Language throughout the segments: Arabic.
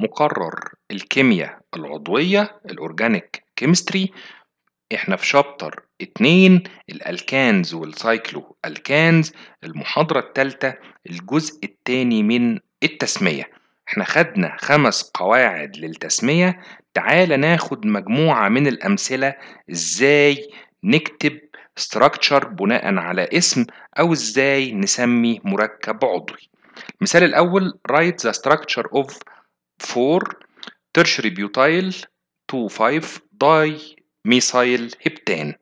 مقرر الكيمياء العضوية الأورجانيك كيمستري احنا في شابتر 2 الالكانز والسايكلو الكانز المحاضرة الثالثة الجزء الثاني من التسمية احنا خدنا خمس قواعد للتسمية تعال ناخد مجموعة من الأمثلة ازاي نكتب ستراكتشر بناء على اسم أو ازاي نسمي مركب عضوي المثال الأول write the structure of 4 ترشري بيوتايل 2 5 داي ميسايل هبتان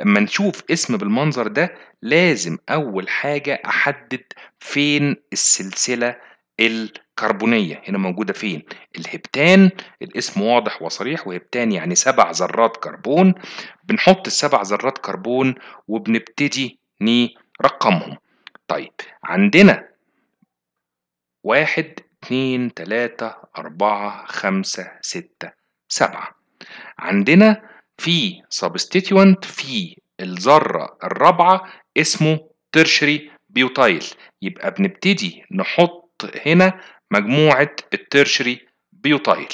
لما نشوف اسم بالمنظر ده لازم أول حاجة أحدد فين السلسلة الكربونية هنا موجودة فين الهبتان الاسم واضح وصريح وهبتان يعني سبع ذرات كربون بنحط السبع ذرات كربون وبنبتدي نرقمهم طيب عندنا واحد اتنين تلاتة أربعة خمسة ستة سبعة عندنا في سبستيتيوانت في الذرة الرابعة اسمه ترشري بيوتايل يبقى بنبتدي نحط هنا مجموعة الترشري بيوتايل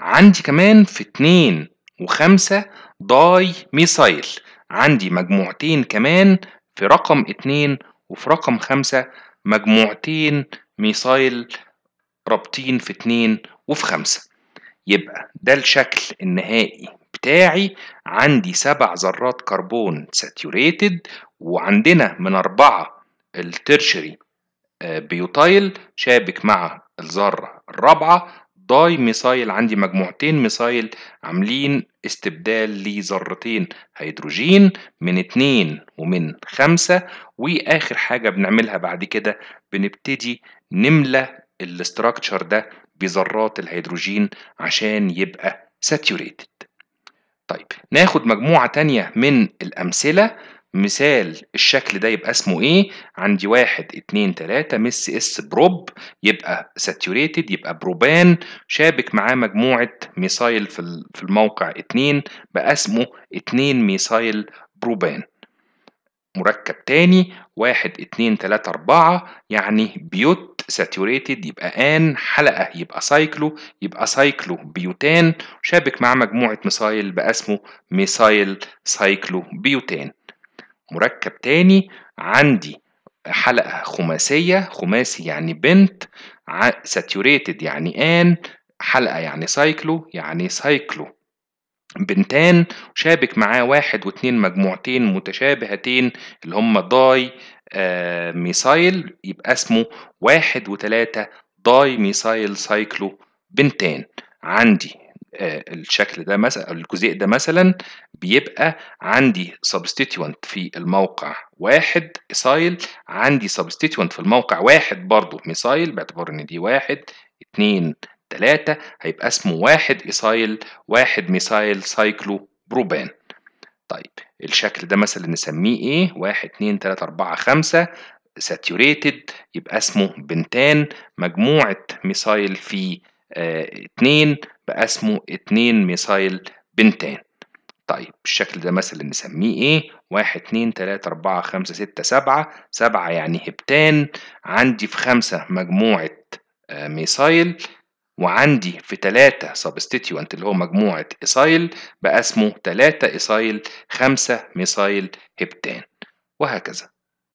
عندي كمان في اتنين وخمسة داي ميسايل عندي مجموعتين كمان في رقم اتنين وفي رقم خمسة مجموعتين ميثايل رابطين في اتنين وفي خمسة يبقى ده الشكل النهائي بتاعي عندي سبع ذرات كربون ساتيوريتد وعندنا من أربعة الترشري بيوتايل آه، شابك مع الذرة الرابعة داي ميثايل عندي مجموعتين ميثايل عاملين استبدال لذرتين هيدروجين من اتنين ومن خمسة وآخر حاجة بنعملها بعد كده بنبتدي نملى الاستراكشر ده بذرات الهيدروجين عشان يبقى ساتيوريتد طيب ناخد مجموعة تانية من الأمثلة مثال الشكل ده يبقى اسمه ايه عندي واحد اتنين تلاتة مس اس بروب يبقى ساتيوريتد يبقى بروبان شابك معاه مجموعة ميثايل في الموقع اتنين بقى اسمه اتنين ميثايل بروبان مركب تاني واحد اتنين تلاتة اربعة يعني بيوت ساتيوريتد يبقى ان حلقة يبقى سايكلو يبقى سايكلو بيوتان شابك معاه مجموعة ميثايل بقى اسمه ميثايل سايكلو بيوتان مركب تاني عندي حلقة خماسية خماسي يعني بنت ساتيوريتد يعني آن حلقة يعني سايكلو يعني سايكلو بنتان شابك معاه واحد واتنين مجموعتين متشابهتين اللي هم داي آه، ميسايل يبقى اسمه واحد وتلاتة داي ميسايل سايكلو بنتان عندي آه، الشكل ده مثلا الجزيء ده مثلا بيبقى عندي سبستيتيوانت في الموقع واحد اسايل عندي سبستيتيوانت في الموقع واحد برضه ميسايل باعتبار ان دي واحد اتنين تلاتة هيبقى اسمه واحد اسايل واحد ميسايل سايكلو بروبان طيب الشكل ده مثلا نسميه ايه واحد اتنين تلاتة اربعة خمسة ساتيوريتد يبقى اسمه بنتان مجموعة ميسايل في اتنين بقى اسمه اتنين ميسايل بنتان طيب الشكل ده مثلا نسميه ايه واحد اتنين تلاتة اربعة خمسة ستة سبعة سبعة يعني هبتان عندي في خمسة مجموعة آه، ميسايل وعندي في تلاتة سبستيتيوانت اللي هو مجموعة إيسايل بقى اسمه تلاتة إيسايل خمسة ميسايل هبتان وهكذا